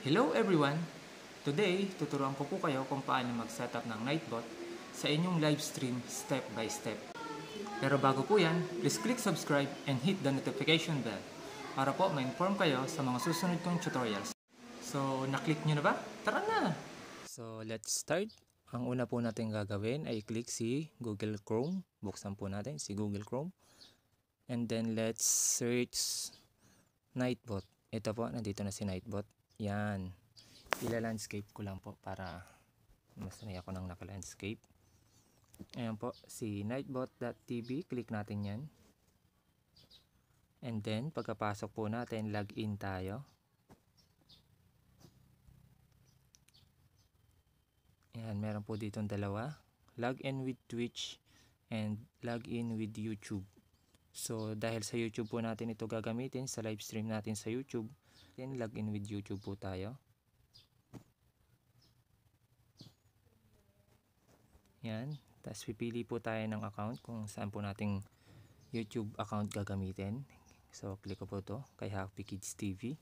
Hello everyone! Today, tuturuan ko po kayo kung paano mag-setup ng Nightbot sa inyong live stream step by step. Pero bago po yan, please click subscribe and hit the notification bell para po ma-inform kayo sa mga susunod kong tutorials. So, na-click nyo na ba? Tara na! So, let's start. Ang una po natin gagawin ay click si Google Chrome. Buksan po natin si Google Chrome. And then, let's search Nightbot. Ito po, nandito na si Nightbot. Yan. Pila landscape ko lang po para masanay ako ng nakalandscape. landscape Ayan po, si nightbot.tv. Click natin yan. And then, pagkapasok po natin, log in tayo. Ayan, meron po dito dalawa. Log in with Twitch and log in with YouTube. So, dahil sa YouTube po natin ito gagamitin, sa live stream natin sa YouTube, natin. Log in with YouTube po tayo. Yan. Tapos pipili po tayo ng account kung saan po nating YouTube account gagamitin. So, click ko po to kay Happy Kids TV.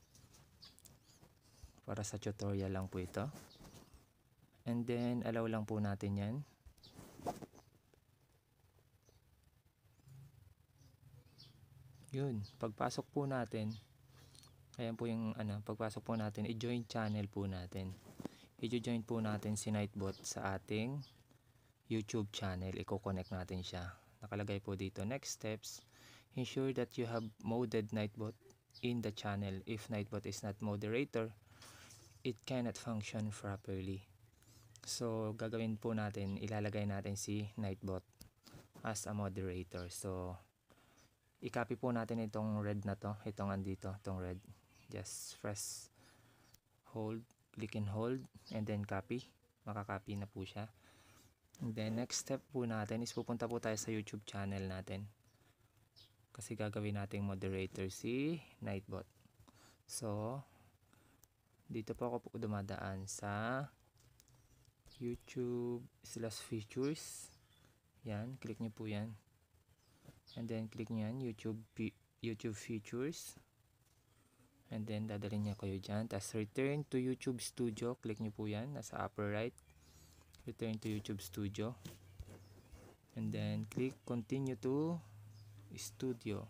Para sa tutorial lang po ito. And then, allow lang po natin yan. Yun. Pagpasok po natin, Ayan po yung ano, pagpasok po natin, i-join channel po natin. I-join po natin si Nightbot sa ating YouTube channel. Iko-connect natin siya. Nakalagay po dito, next steps, ensure that you have moded Nightbot in the channel. If Nightbot is not moderator, it cannot function properly. So, gagawin po natin, ilalagay natin si Nightbot as a moderator. So, i-copy po natin itong red na to, itong andito, itong red just press hold click and hold and then copy makakopy na po siya and then next step po natin is pupunta po tayo sa youtube channel natin kasi gagawin natin moderator si nightbot so dito po ako po dumadaan sa youtube slash features yan click nyo po yan and then click nyo yan youtube, youtube features And then, dadalhin niya kayo dyan. Tapos, return to YouTube Studio. Click nyo po yan. Nasa upper right. Return to YouTube Studio. And then, click continue to studio.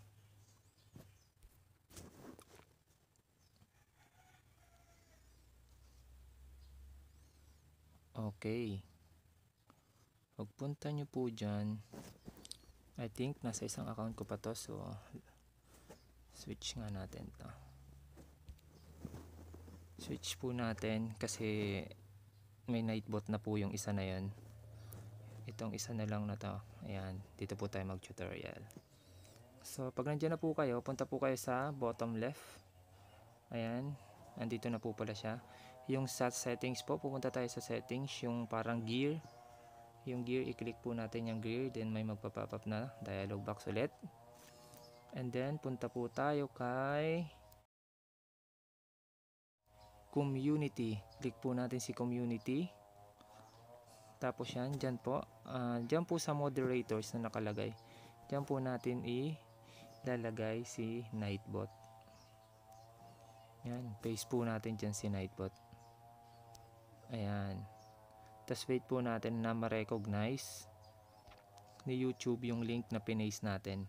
Okay. Pagpunta nyo po dyan. I think, nasa isang account ko pa to. So, switch nga natin to switch po natin kasi may nightbot na po yung isa na yon itong isa na lang na to ayan dito po tayo mag tutorial so pag nandiyan na po kayo punta po kayo sa bottom left ayan andito na po pala siya yung sa settings po pupunta tayo sa settings yung parang gear yung gear i-click po natin yung gear then may magpa-pop up na dialog box ulit and then punta po tayo kay community. Click po natin si community. Tapos yan, dyan po. Uh, dyan po sa moderators na nakalagay. Dyan po natin ilalagay si Nightbot. Yan, paste po natin dyan si Nightbot. Ayan. Tapos wait po natin na ma-recognize ni YouTube yung link na pinaste natin.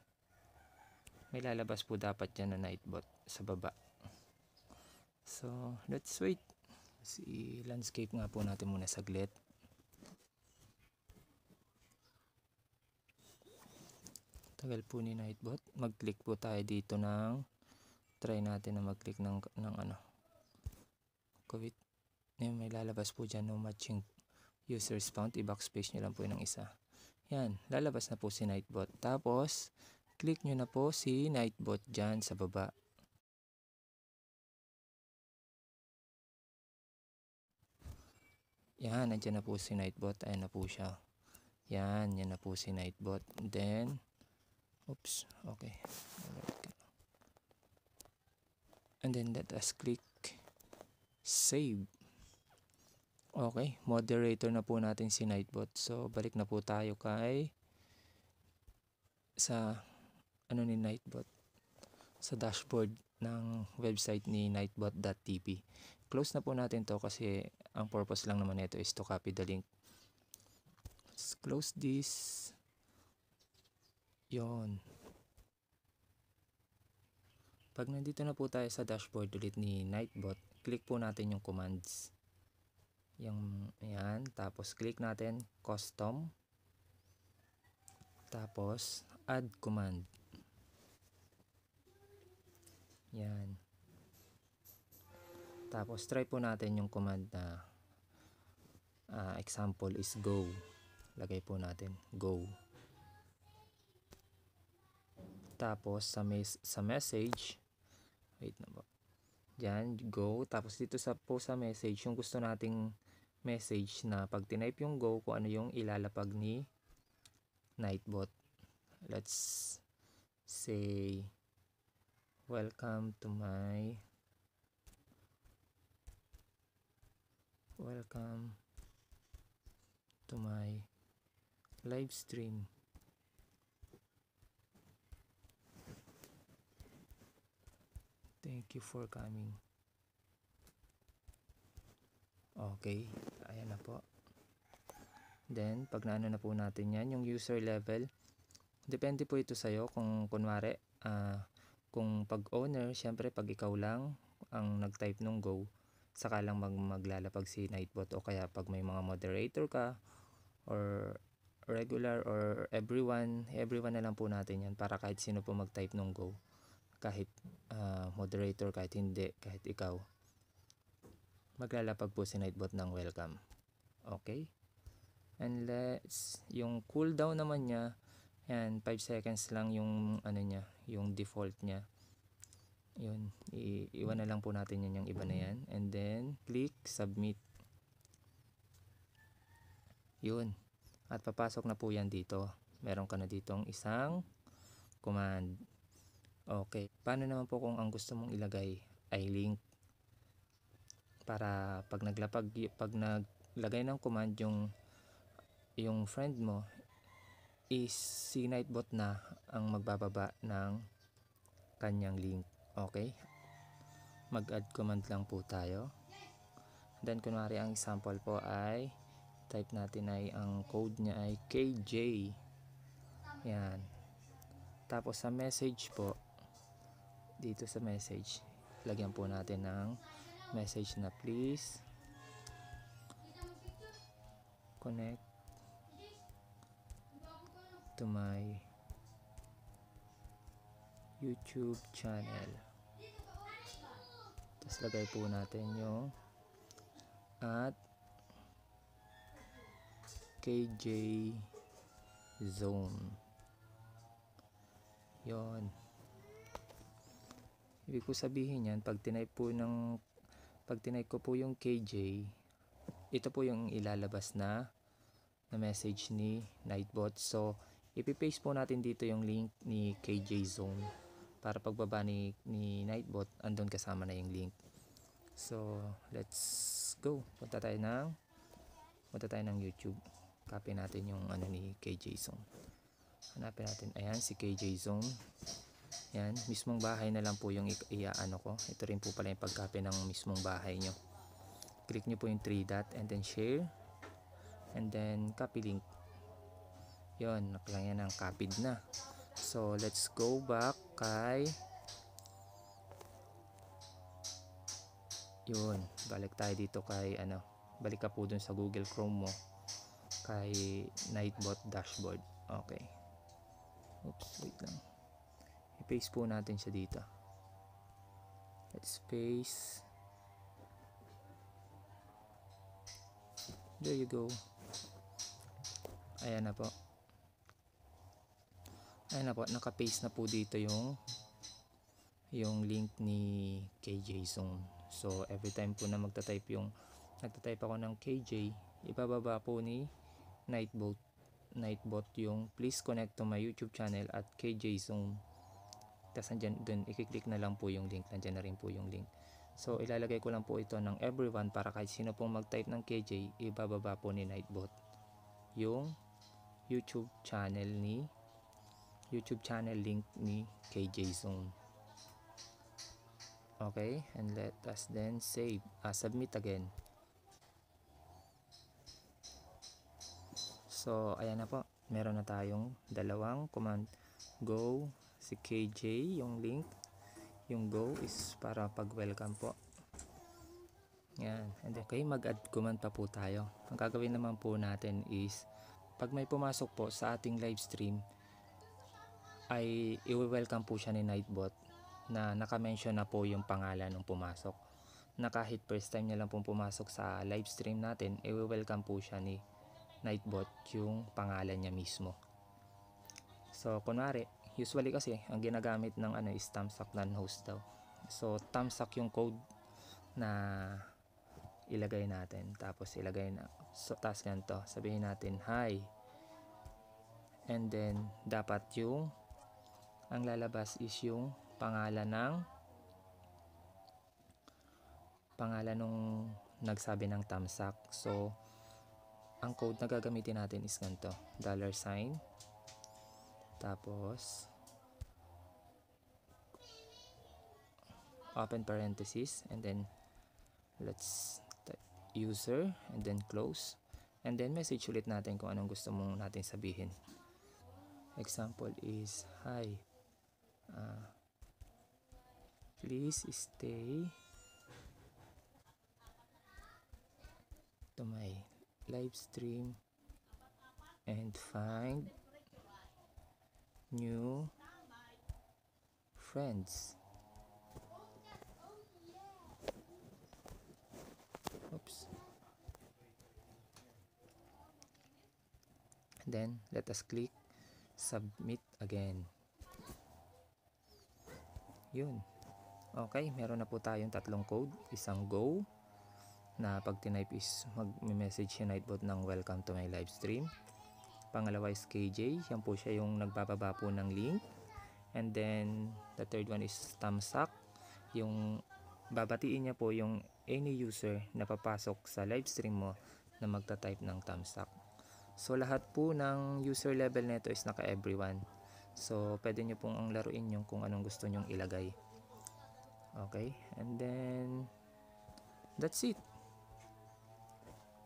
May lalabas po dapat dyan na Nightbot sa baba. So, let's wait. Si landscape nga po natin muna saglit. Tagal po ni Nightbot. Mag-click po tayo dito ng try natin na mag-click ng, ng ano. COVID. Ngayon may lalabas po dyan no matching users found. I-backspace nyo lang po ng isa. Yan. Lalabas na po si Nightbot. Tapos, click nyo na po si Nightbot dyan sa baba. Yan, nandiyan na po si Nightbot. Ayan na po siya. Yan, yan na po si Nightbot. Then, oops, okay. And then let us click save. Okay, moderator na po natin si Nightbot. So, balik na po tayo kay sa ano ni Nightbot sa dashboard ng website ni nightbot.tp close na po natin to kasi ang purpose lang naman nito is to copy the link let's close this yon pag nandito na po tayo sa dashboard ulit ni Nightbot click po natin yung commands yung yan tapos click natin custom tapos add command yan tapos try po natin yung command na uh, example is go. Lagay po natin go. Tapos sa mes sa message wait na po. Diyan go tapos dito sa po sa message yung gusto nating message na pag tinype yung go kung ano yung ilalapag ni Nightbot. Let's say welcome to my Welcome to my live stream. Thank you for coming. Okay, ayan na po. Then, pag naano na po natin yan, yung user level, depende po ito sa'yo kung kunwari, uh, kung pag owner, syempre pag ikaw lang ang nag-type nung go, saka lang mag maglalapag si Nightbot o kaya pag may mga moderator ka or regular or everyone, everyone na lang po natin yan para kahit sino po mag-type ng go. Kahit uh, moderator, kahit hindi, kahit ikaw. Maglalapag po si Nightbot ng welcome. Okay? And let's, yung cooldown naman niya, yan, 5 seconds lang yung ano niya, yung default niya. Yun, iiwan na lang po natin yun yung iba na yan. And then, click submit. Yun. At papasok na po yan dito. Meron ka na ditong isang command. Okay. Paano naman po kung ang gusto mong ilagay ay link? Para pag naglapag, pag naglagay ng command yung, yung friend mo, is si Nightbot na ang magbababa ng kanyang link okay mag add command lang po tayo then kunwari ang example po ay type natin ay ang code niya ay KJ yan tapos sa message po dito sa message lagyan po natin ng message na please connect to my YouTube channel. Tapos lagay po natin yung at KJ Zone. yon Ibig ko sabihin yan, pag tinype po ng pag tinype ko po yung KJ, ito po yung ilalabas na na message ni Nightbot. So, ipipaste po natin dito yung link ni KJ Zone para pagbaba ni, ni Nightbot, andun kasama na yung link. So, let's go. Punta tayo ng punta tayo ng YouTube. Copy natin yung ano ni KJ Zone. Hanapin natin. Ayan, si KJ Zone. Ayan, mismong bahay na lang po yung iaano ko. Ito rin po pala yung pagkape ng mismong bahay nyo. Click nyo po yung 3 dot and then share. And then copy link. yon nakalangyan ng copied na. So, let's go back kay yun, balik tayo dito kay ano, balik ka po dun sa Google Chrome mo kay Nightbot dashboard. Okay. Oops, wait lang. I-paste po natin siya dito. Let's paste. There you go. Ayan na po ayun na po nakapaste na po dito yung yung link ni KJSON so every time po na magta-type yung nagta-type ako ng KJ ibababa po ni Nightbot Nightbot yung please connect to my YouTube channel at KJSON tapos nandyan dun i-click na lang po yung link nandyan na rin po yung link so ilalagay ko lang po ito ng everyone para kahit sino pong mag-type ng KJ ibababa po ni Nightbot yung YouTube channel ni YouTube channel link ni KJ Zone. Okay, and let us then save, uh, submit again. So, ayan na po. Meron na tayong dalawang command. Go, si KJ, yung link. Yung go is para pag-welcome po. Yan. And okay, mag-add command pa po tayo. Ang gagawin naman po natin is, pag may pumasok po sa ating live stream, ay i-welcome po siya ni Nightbot na nakamention na po yung pangalan ng pumasok na kahit first time niya lang pong pumasok sa live stream natin, i-welcome po siya ni Nightbot yung pangalan niya mismo. So, kunwari, usually kasi ang ginagamit ng ano is thumbsuck LAN host daw. So, thumbsuck yung code na ilagay natin. Tapos, ilagay na. So, task ganito. Sabihin natin, hi. And then, dapat yung ang lalabas is yung pangalan ng pangalan ng nagsabi ng tamsak. So, ang code na gagamitin natin is ganito. Dollar sign. Tapos, open parenthesis. And then, let's type user. And then close. And then, message ulit natin kung anong gusto mong natin sabihin. Example is, Hi, Ah. please stay. to my live stream and find new friends. Oops. Then let us click submit again. Yun. Okay, meron na po tayong tatlong code. Isang go na pag tinype is mag-message si Nightbot ng welcome to my live stream. Pangalawa is KJ. Yan po siya yung nagbababa po ng link. And then, the third one is tamsak Yung babatiin niya po yung any user na papasok sa live stream mo na magta-type ng thumbs up. So lahat po ng user level nito is naka everyone. So, pwede nyo pong ang laruin yung kung anong gusto nyong ilagay. Okay, and then, that's it.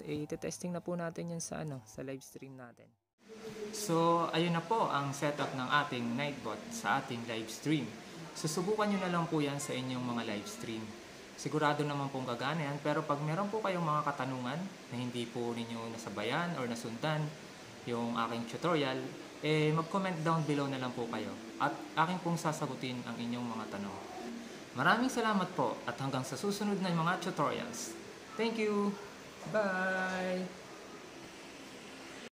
Ite-testing na po natin yan sa, ano, sa live stream natin. So, ayun na po ang setup ng ating Nightbot sa ating live stream. Susubukan nyo na lang po yan sa inyong mga live stream. Sigurado naman pong gagana yan, pero pag meron po kayong mga katanungan na hindi po ninyo nasabayan or nasundan yung aking tutorial, eh mag-comment down below na lang po kayo at akin pong sasagutin ang inyong mga tanong. Maraming salamat po at hanggang sa susunod na mga tutorials. Thank you! Bye!